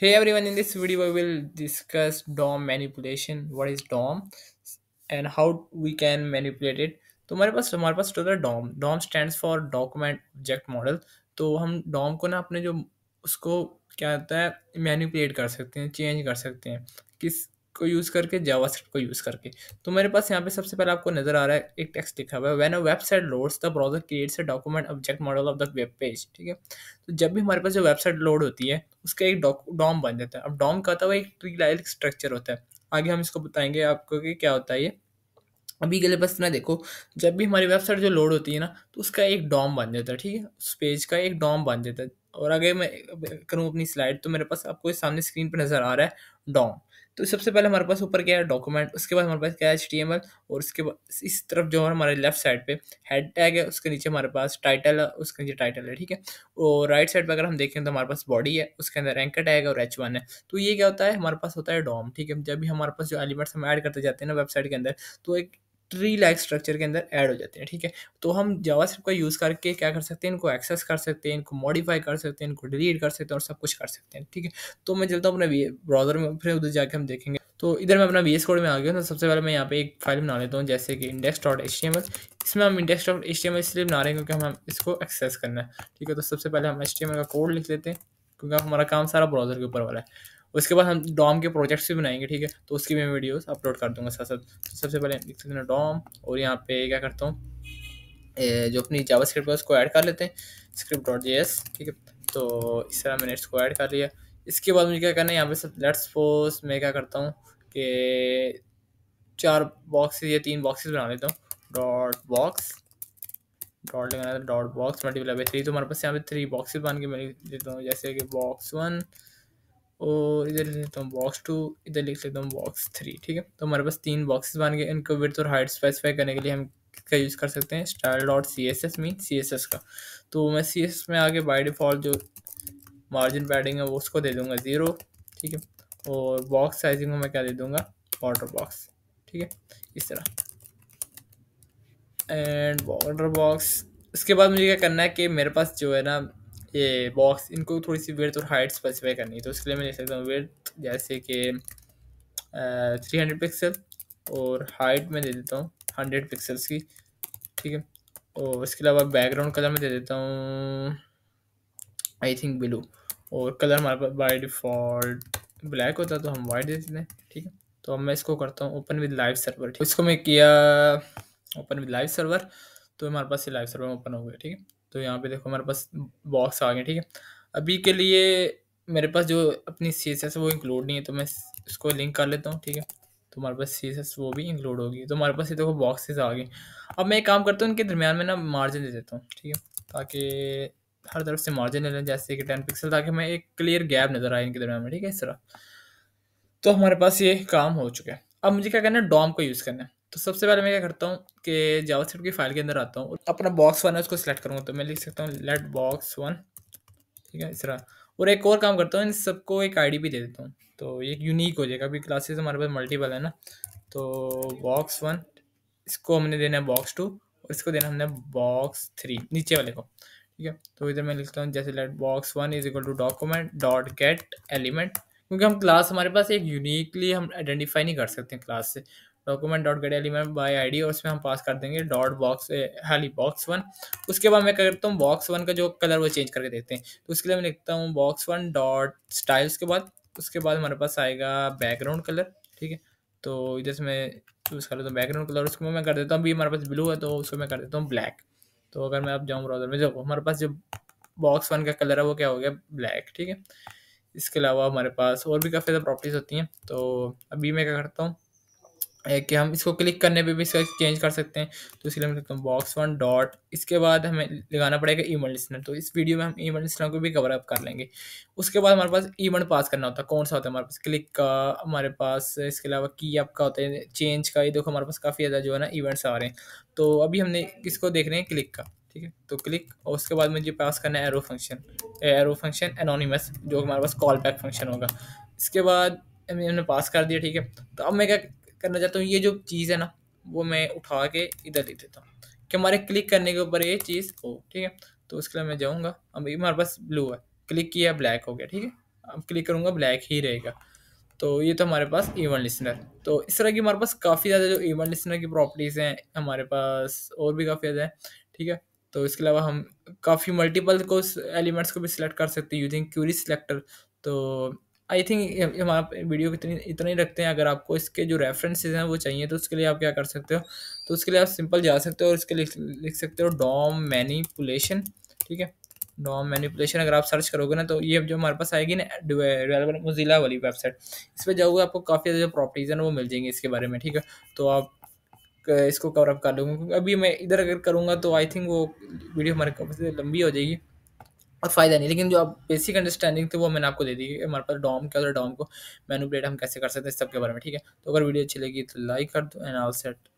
Hey everyone, in this video we will discuss DOM manipulation. What is DOM and how we can manipulate it. तो हमारे पास हमारे पास होता है DOM. DOM stands for Document Object Model. तो हम DOM को ना अपने जो उसको क्या होता है मैनिपुलेट कर सकते हैं चेंज कर सकते हैं किस को यूज़ करके जावा को यूज़ करके तो मेरे पास यहाँ पे सबसे पहले आपको नज़र आ रहा है एक टेक्स्ट लिखा हुआ है when a website loads the browser creates a document object model of the web page ठीक है तो जब भी हमारे पास जो वेबसाइट लोड होती है उसका एक डॉम बन जाता है अब डॉम का होता तो है एक ट्री लाइल स्ट्रक्चर होता है आगे हम इसको बताएंगे आपको कि क्या होता है ये अभी के लिए बस इतना देखो जब भी हमारी वेबसाइट जो लोड होती है ना तो उसका एक डॉम बन जाता है ठीक है उस पेज का एक डॉम बन जाता है और अगर मैं करूँ अपनी स्लाइड तो मेरे पास आपको सामने स्क्रीन पर नज़र आ रहा है डॉम तो सबसे पहले हमारे पास ऊपर क्या है डॉक्यूमेंट उसके बाद हमारे पास क्या है एच और उसके बाद इस तरफ जो है हमारे लेफ्ट साइड पे हेड टैग है उसके नीचे हमारे पास टाइटल है उसके नीचे टाइटल है ठीक है और राइट साइड पर अगर हम देखें तो हमारे पास बॉडी है उसके अंदर रैंक टैग है और एच है तो ये क्या होता है हमारे पास होता है डॉम ठीक है जब भी हमारे पास जो एलिमेंट्स हम ऐड करते जाते हैं ना वेबसाइट के अंदर तो एक ट्री लाइक स्ट्रक्चर के अंदर ऐड हो जाते हैं ठीक है तो हम जावा का यूज़ करके क्या कर सकते हैं इनको एक्सेस कर सकते हैं इनको मॉडिफाई कर सकते हैं इनको डिलीट कर सकते हैं और सब कुछ कर सकते हैं ठीक है तो मैं चलता हूँ अपने ब्राउजर में फिर उधर जाके हम देखेंगे तो इधर मैं अपना वी एस कोड में आ गया तो सबसे पहले मैं यहाँ पे एक फाइल बना लेता हूँ जैसे कि index dot H T M L इसमें हम index dot H T M L इसलिए बना रहे हैं क्योंकि हम इसको एक्सेस करना है ठीक है तो सबसे पहले हम एच टी एम एल का कोड लिख लेते हैं क्योंकि हमारा काम सारा ब्राउजर के ऊपर वाला है उसके बाद हम डॉम के प्रोजेक्ट्स भी बनाएंगे ठीक है तो उसकी भी मैं वीडियोस अपलोड कर दूंगा साथ साथ तो सबसे पहले लिख सकते हैं डॉम और यहाँ पे क्या करता हूँ जो अपनी जावा स्क्रिप्ट है उसको ऐड कर लेते हैं स्क्रिप्ट डॉट जे ठीक है तो इस तरह मैंने इसको ऐड कर लिया इसके बाद मुझे क्या करना है यहाँ पे सब लेट्स फोर्स मैं क्या करता हूँ कि चार बॉक्सेस या तीन बॉक्सेस बना लेता हूँ डॉट बॉक्स डॉट लगाना dot box multiply by three तो हमारे पास यहाँ पे थ्री बॉक्सेस बन के मैं लेता देता हूँ जैसे कि बॉक्स वन और तो इधर लिख लेता हूँ बॉक्स टू इधर लिख लेता हूँ बॉक्स थ्री ठीक है तो हमारे पास तीन बॉक्सेस बन गए इनको विथ और हाइट स्पेसिफाई करने के लिए हम का यूज़ कर सकते हैं style dot C S S mean C S S का तो मैं सी एस एस में आगे बाई डिफ़ॉल्ट जो मार्जिन पैडिंग है वो उसको दे दूंगा ज़ीरो ठीक है और बॉक्स साइजिंग को मैं क्या दे दूंगा वाटर बॉक्स ठीक है इस तरह एंड वाटर बॉक्स इसके बाद मुझे क्या करना है कि मेरे पास जो है ना ये बॉक्स इनको थोड़ी सी वेथ और हाइट स्पेसिफाई करनी है तो इसके लिए मैं ले सकता हूँ वेथ जैसे कि थ्री हंड्रेड पिक्सल और हाइट मैं दे देता हूँ हंड्रेड पिक्सल्स की ठीक है और इसके अलावा बैकग्राउंड कलर मैं दे देता हूँ आई थिंक ब्लू और कलर हमारे पास बाई डिफ़ॉल्ट ब्लैक होता तो हम वाइट दे देते हैं ठीक है तो अब मैं इसको करता हूँ ओपन विद लाइव सर्वर इसको मैं किया ओपन विद लाइव सर्वर तो हमारे पास ये लाइव सर्वर ओपन हो गया ठीक है तो यहाँ पे देखो हमारे पास बॉक्स आ गए ठीक है अभी के लिए मेरे पास जो अपनी सी एस एस वो इंक्लूड नहीं है तो मैं इसको लिंक कर लेता हूँ ठीक है तो हमारे पास सी एस एस वो भी इंक्लूड होगी तो हमारे पास ये देखो बॉक्सेस आ गए अब मैं एक काम करता हूँ इनके दरमियान में ना मार्जिन दे देता हूँ ठीक है ताकि हर तरफ से मार्जिन ले लें जैसे कि टेन पिक्सल ताकि हमें एक क्लियर गैप नज़र आए इनके दरमियान में ठीक है इस तरह तो हमारे पास ये काम हो चुका है अब मुझे क्या करना है डॉम को यूज़ करना है तो सबसे पहले मैं क्या करता हूँ कि जावास्क्रिप्ट की फाइल के अंदर आता हूँ अपना बॉक्स वन है उसको सिलेक्ट करूँगा तो मैं लिख सकता हूँ लेट बॉक्स वन ठीक है इस तरह और एक और काम करता हूँ इन सबको एक आईडी भी दे देता हूँ तो ये यूनिक हो जाएगा अभी क्लासेस हमारे पास मल्टीपल है ना तो बॉक्स वन इसको हमने देना है बॉक्स टू और इसको देना हमने बॉक्स थ्री नीचे वाले को ठीक है तो इधर मैं लिखता हूँ जैसे let box one is equal to document dot get element क्योंकि हम क्लास हमारे पास एक यूनिकली हम आइडेंटिफाई नहीं कर सकते क्लास से document dot get element by I D और उसमें हम पास कर देंगे डॉट बॉक्स हाली बॉक्स वन उसके बाद मैं क्या करता हूँ बॉक्स वन का जो कलर वो चेंज करके देखते हैं तो उसके लिए मैं लिखता हूँ बॉक्स वन डॉट स्टाइल उसके बाद उसके बाद हमारे पास आएगा बैकग्राउंड कलर ठीक है तो इधर से मैं चूज़ कर लेता हूँ बैकग्राउंड कलर उसको मैं कर देता हूँ अभी हमारे पास ब्लू है तो उसको मैं कर देता हूँ ब्लैक तो अगर मैं आप जाऊँ ब्राउज़र में जो हमारे पास जो बॉक्स वन का कलर है वो क्या हो गया ब्लैक ठीक है इसके अलावा हमारे पास और भी काफ़ी ज़्यादा प्रॉपर्टीज़ होती हैं तो अभी मैं क्या करता हूँ कि हम इसको क्लिक करने पे भी इसका चेंज कर सकते हैं तो इसलिए मैं लिखता हूँ बॉक्स वन डॉट इसके बाद हमें लगाना पड़ेगा ईमेल लिस्टनर तो इस वीडियो में हम ईमेल लिस्टनर को भी कवर अप कर लेंगे उसके बाद हमारे पास ईमेल पास करना होता है कौन सा होता है हमारे पास क्लिक का हमारे पास इसके अलावा की अप का होता है चेंज का ये देखो हमारे पास काफ़ी ज़्यादा जो है ना इवेंट्स आ रहे हैं तो अभी हमने इसको देख रहे हैं क्लिक का ठीक है तो क्लिक और उसके बाद मुझे पास करना है arrow function arrow function anonymous जो हमारे पास कॉल बैक फंक्शन होगा इसके बाद हमने पास कर दिया ठीक है तो अब मैं क्या करना चाहता हूँ ये जो चीज़ है ना वो मैं उठा के इधर दे देता हूँ कि हमारे क्लिक करने के ऊपर ये चीज़ हो ठीक है तो उसके लिए मैं जाऊँगा अब हमारे पास ब्लू है क्लिक किया ब्लैक हो गया ठीक है अब क्लिक करूँगा ब्लैक ही रहेगा तो ये तो हमारे पास ईवन लिसनर तो इस तरह की हमारे पास काफ़ी ज़्यादा जो ईवन लिसनर की प्रॉपर्टीज़ हैं हमारे पास और भी काफ़ी ज़्यादा हैं ठीक है तो इसके अलावा हम काफ़ी मल्टीपल को एलिमेंट्स को भी सिलेक्ट कर सकते हैं यूजिंग क्यूरी सिलेक्टर तो आई थिंक हम आप वीडियो इतनी इतना ही रखते हैं अगर आपको इसके जो रेफरेंसेज हैं वो चाहिए तो उसके लिए आप क्या कर सकते हो तो उसके लिए आप सिंपल जा सकते हो और इसके लिख लिख सकते हो डॉम मैनीपुलेशन ठीक है डॉम मैनीपुलेशन अगर आप सर्च करोगे ना तो ये जो हमारे पास आएगी ना मोजिला वाली वेबसाइट इस पर जाओगे आपको काफ़ी ज़्यादा जो प्रॉपर्टीज़ हैं वो मिल जाएंगी इसके बारे में ठीक है तो आप इसको कवर अप कर लूँगा क्योंकि अभी मैं इधर अगर करूँगा तो आई थिंक वो वीडियो हमारे काफ़ी लंबी हो जाएगी और फ़ायदा नहीं लेकिन जो आप बेसिक अंडरस्टैंडिंग थी वो मैंने आपको दे दी हमारे पास डॉम क्या होता है डॉम को मैनुपलेट हम कैसे कर सकते हैं इस सब के बारे में ठीक है तो अगर वीडियो अच्छी लगी तो लाइक कर दो एंड ऑल सेट